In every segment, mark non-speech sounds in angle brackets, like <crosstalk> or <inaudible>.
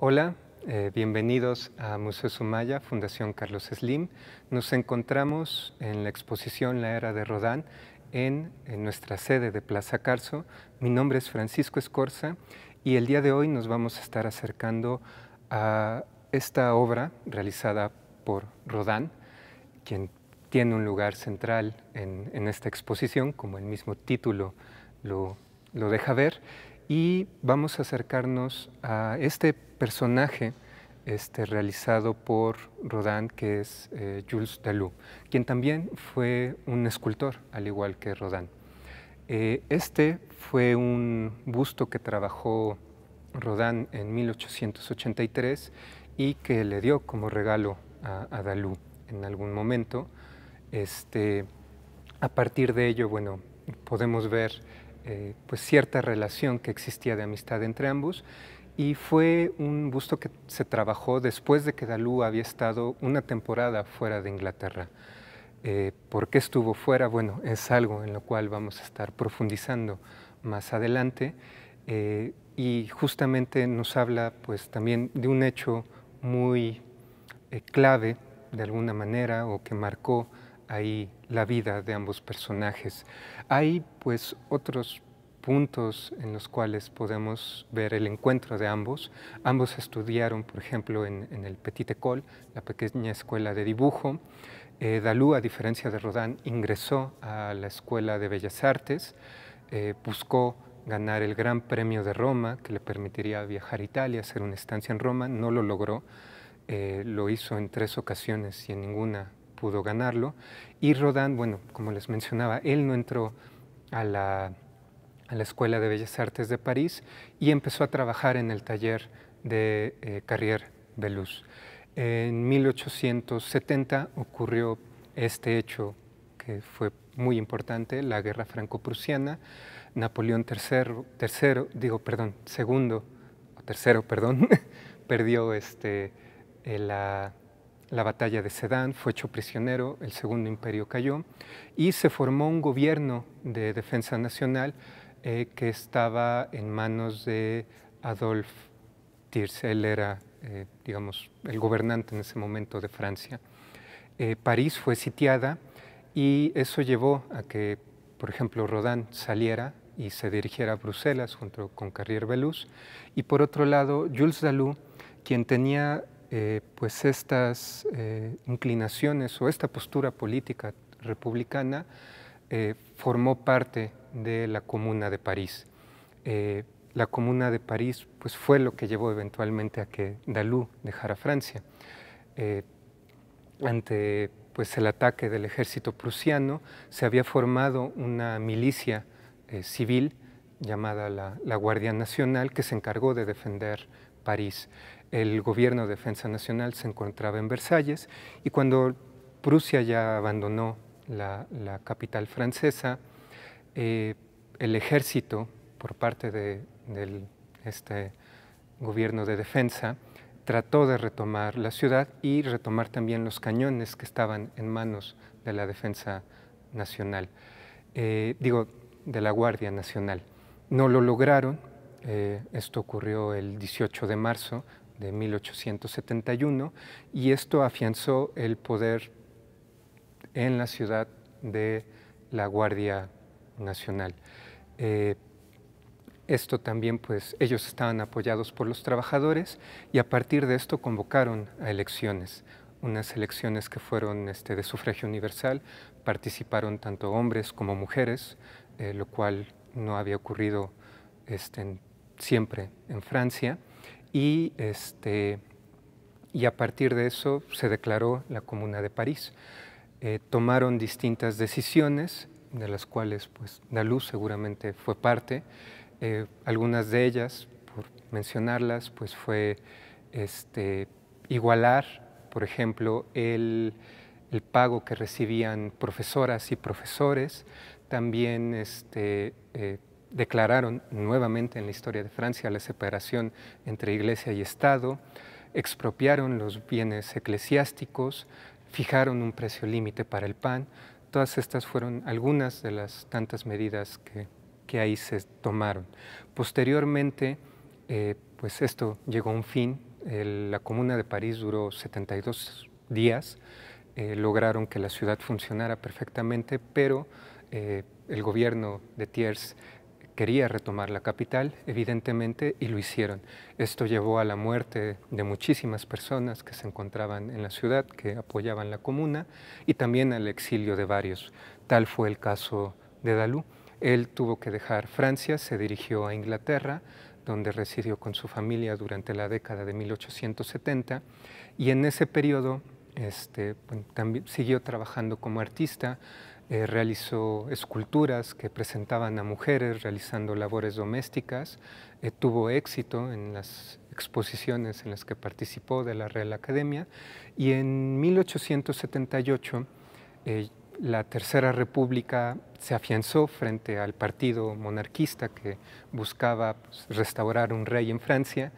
Hola, eh, bienvenidos a Museo Sumaya, Fundación Carlos Slim. Nos encontramos en la exposición La Era de Rodán en, nuestra sede de Plaza Carso. Mi nombre es Francisco Escorza y el día de hoy nos vamos a estar acercando a esta obra realizada por Rodán, quien tiene un lugar central en, esta exposición, como el mismo título lo deja ver y vamos a acercarnos a este personaje este, realizado por Rodin, que es eh, Jules Dalou, quien también fue un escultor, al igual que Rodin. Eh, este fue un busto que trabajó Rodin en 1883 y que le dio como regalo a, Dalou en algún momento. Este, a partir de ello, bueno, podemos ver eh, pues cierta relación que existía de amistad entre ambos y fue un busto que se trabajó después de que Dalú había estado una temporada fuera de Inglaterra. Eh, ¿Por qué estuvo fuera? Bueno, es algo en lo cual vamos a estar profundizando más adelante eh, y justamente nos habla pues también de un hecho muy clave de alguna manera o que marcó ahí la vida de ambos personajes. Hay pues otros puntos en los cuales podemos ver el encuentro de ambos. Ambos estudiaron, por ejemplo, en, el Petit École, la pequeña escuela de dibujo. Eh, Dalú, a diferencia de Rodán, ingresó a la Escuela de Bellas Artes, eh, buscó ganar el Gran Premio de Roma, que le permitiría viajar a Italia, hacer una estancia en Roma, no lo logró. Eh, lo hizo en tres ocasiones y en ninguna pudo ganarlo. Y Rodin, bueno, como les mencionaba, él no entró a la, Escuela de Bellas Artes de París y empezó a trabajar en el taller de eh, Carrier Belus. En 1870 ocurrió este hecho que fue muy importante, la guerra franco-prusiana. Napoleón III, tercero, digo, perdón, segundo, o tercero, perdón, <laughs> perdió este, eh, la, la batalla de Sedán, fue hecho prisionero, el segundo imperio cayó y se formó un gobierno de defensa nacional eh, que estaba en manos de Adolf Thiers. Él era, eh, digamos, el gobernante en ese momento de Francia. Eh, París fue sitiada y eso llevó a que, por ejemplo, Rodán saliera y se dirigiera a Bruselas junto con Carrier Belus. Y por otro lado, Jules Dalou, quien tenía eh, pues estas eh, inclinaciones o esta postura política republicana eh, formó parte de la Comuna de París. la Comuna de París pues, fue lo que llevó eventualmente a que Dalú dejara Francia. ante pues, el ataque del ejército prusiano se había formado una milicia civil llamada la Guardia Nacional que se encargó de defender París el gobierno de defensa nacional se encontraba en Versalles y cuando Prusia ya abandonó la, capital francesa, eh, el ejército por parte de, este gobierno de defensa trató de retomar la ciudad y retomar también los cañones que estaban en manos de la defensa nacional, eh, digo, de la Guardia Nacional. No lo lograron, eh, esto ocurrió el 18 de marzo de 1871 y esto afianzó el poder en la ciudad de la Guardia Nacional. Eh, esto también, pues, ellos estaban apoyados por los trabajadores y a partir de esto convocaron a elecciones, unas elecciones que fueron este, de sufragio universal, participaron tanto hombres como mujeres, eh, lo cual no había ocurrido este, siempre en Francia y, este, y a partir de eso se declaró la Comuna de París. Eh, tomaron distintas decisiones, de las cuales pues, Daluz seguramente fue parte. Eh, algunas de ellas, por mencionarlas, pues fue este, igualar, por ejemplo, el, pago que recibían profesoras y profesores, también este, eh, declararon nuevamente en la historia de Francia la separación entre Iglesia y Estado, expropiaron los bienes eclesiásticos, fijaron un precio límite para el pan. Todas estas fueron algunas de las tantas medidas que, que ahí se tomaron. Posteriormente, eh, pues esto llegó a un fin. la Comuna de París duró 72 días. Eh, lograron que la ciudad funcionara perfectamente, pero eh, el gobierno de Thiers quería retomar la capital, evidentemente, y lo hicieron. Esto llevó a la muerte de muchísimas personas que se encontraban en la ciudad, que apoyaban la comuna, y también al exilio de varios. Tal fue el caso de Dalú. Él tuvo que dejar Francia, se dirigió a Inglaterra, donde residió con su familia durante la década de 1870, y en ese periodo este, también siguió trabajando como artista, eh, realizó esculturas que presentaban a mujeres realizando labores domésticas, eh, tuvo éxito en las exposiciones en las que participó de la Real Academia y en 1878 eh, la Tercera República se afianzó frente al partido monarquista que buscaba pues, restaurar un rey en Francia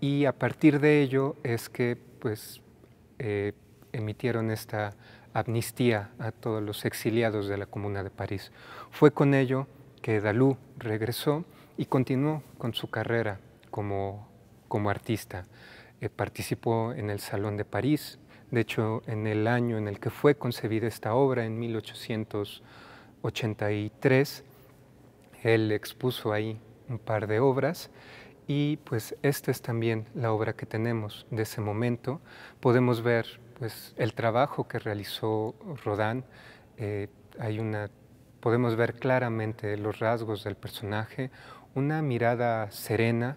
y a partir de ello es que pues, emitieron esta amnistía a todos los exiliados de la Comuna de París. Fue con ello que Dalú regresó y continuó con su carrera como, artista. Eh, participó en el Salón de París, de hecho en el año en el que fue concebida esta obra, en 1883, él expuso ahí un par de obras y pues esta es también la obra que tenemos de ese momento. Podemos ver pues, el trabajo que realizó Rodán, eh, hay podemos ver claramente los rasgos del personaje, una mirada serena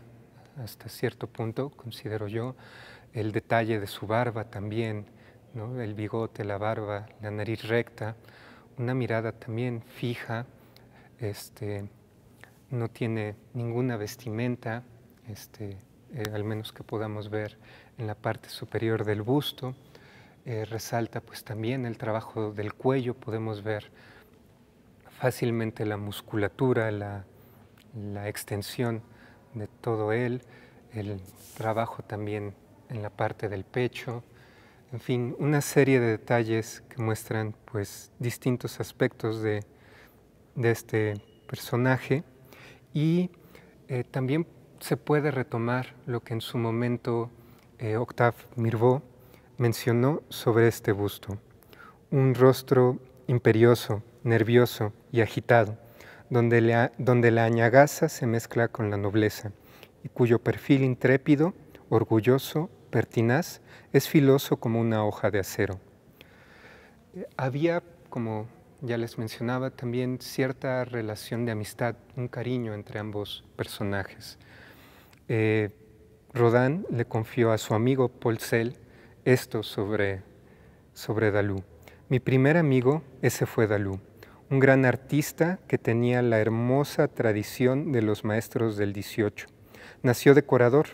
hasta cierto punto, considero yo, el detalle de su barba también, ¿no? el bigote, la barba, la nariz recta, una mirada también fija, este, no tiene ninguna vestimenta, este, eh, al menos que podamos ver en la parte superior del busto. Eh, resalta pues también el trabajo del cuello, podemos ver fácilmente la musculatura, la, extensión de todo él, el trabajo también en la parte del pecho, en fin, una serie de detalles que muestran pues distintos aspectos de, este personaje y eh, también se puede retomar lo que en su momento eh, Octave Mirbeau mencionó sobre este busto, un rostro imperioso, nervioso y agitado, donde la, donde la añagaza se mezcla con la nobleza, y cuyo perfil intrépido, orgulloso, pertinaz, es filoso como una hoja de acero. Había, como ya les mencionaba, también cierta relación de amistad, un cariño entre ambos personajes. Eh, Rodán le confió a su amigo Paul Cell esto sobre, sobre Dalú. Mi primer amigo, ese fue Dalú, un gran artista que tenía la hermosa tradición de los maestros del 18. Nació decorador.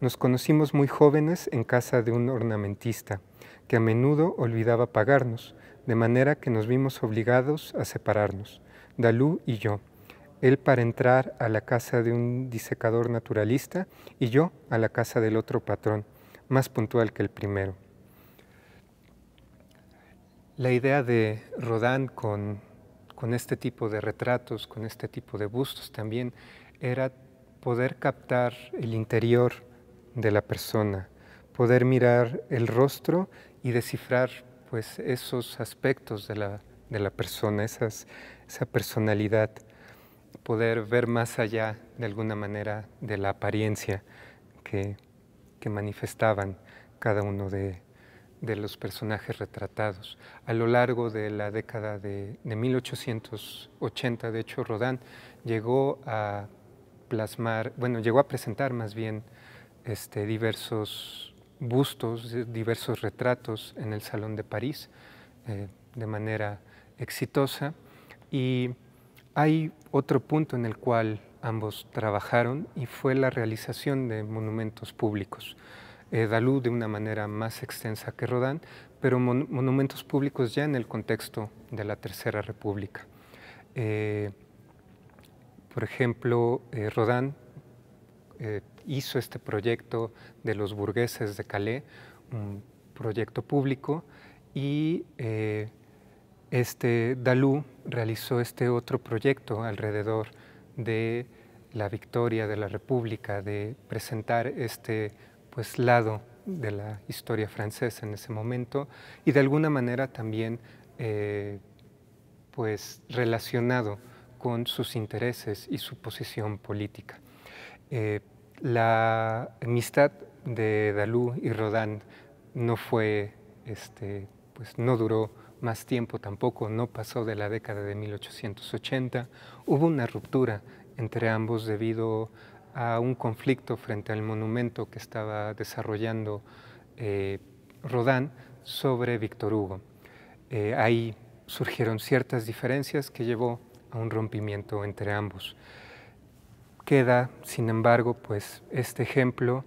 Nos conocimos muy jóvenes en casa de un ornamentista, que a menudo olvidaba pagarnos, de manera que nos vimos obligados a separarnos, Dalú y yo. Él para entrar a la casa de un disecador naturalista y yo a la casa del otro patrón más puntual que el primero. La idea de Rodán con, este tipo de retratos, con este tipo de bustos también, era poder captar el interior de la persona, poder mirar el rostro y descifrar pues, esos aspectos de la, de la persona, esa personalidad, poder ver más allá de alguna manera de la apariencia que, que manifestaban cada uno de, los personajes retratados. A lo largo de la década de, 1880, de hecho, Rodán llegó a plasmar, bueno, llegó a presentar más bien este, diversos bustos, diversos retratos en el Salón de París eh, de manera exitosa. Y hay otro punto en el cual ambos trabajaron y fue la realización de monumentos públicos. Eh, Dalú de una manera más extensa que Rodán, pero monumentos públicos ya en el contexto de la Tercera República. Eh, por ejemplo, eh, Rodán eh, hizo este proyecto de los burgueses de Calais, un proyecto público, y este Dalú realizó este otro proyecto alrededor de la victoria de la República, de presentar este pues, lado de la historia francesa en ese momento y de alguna manera también eh, pues, relacionado con sus intereses y su posición política. Eh, la amistad de Dalú y Rodán no fue, este, pues no duró más tiempo tampoco, no pasó de la década de 1880. Hubo una ruptura entre ambos debido a un conflicto frente al monumento que estaba desarrollando eh, Rodán sobre Víctor Hugo. Eh, ahí surgieron ciertas diferencias que llevó a un rompimiento entre ambos. Queda, sin embargo, pues este ejemplo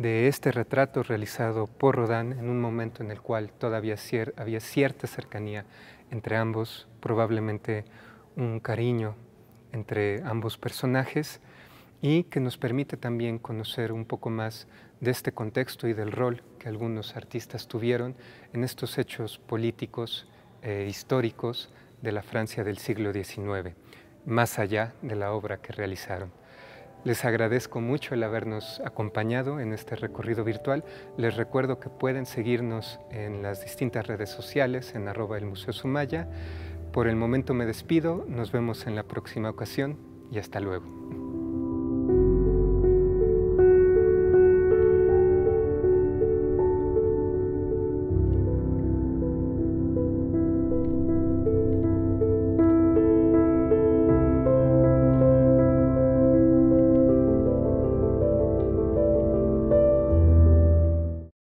de este retrato realizado por Rodán en un momento en el cual todavía había cierta cercanía entre ambos, probablemente un cariño entre ambos personajes y que nos permite también conocer un poco más de este contexto y del rol que algunos artistas tuvieron en estos hechos políticos, e históricos de la Francia del siglo XIX, más allá de la obra que realizaron. Les agradezco mucho el habernos acompañado en este recorrido virtual. Les recuerdo que pueden seguirnos en las distintas redes sociales, en arroba el Museo Sumaya. Por el momento me despido, nos vemos en la próxima ocasión y hasta luego.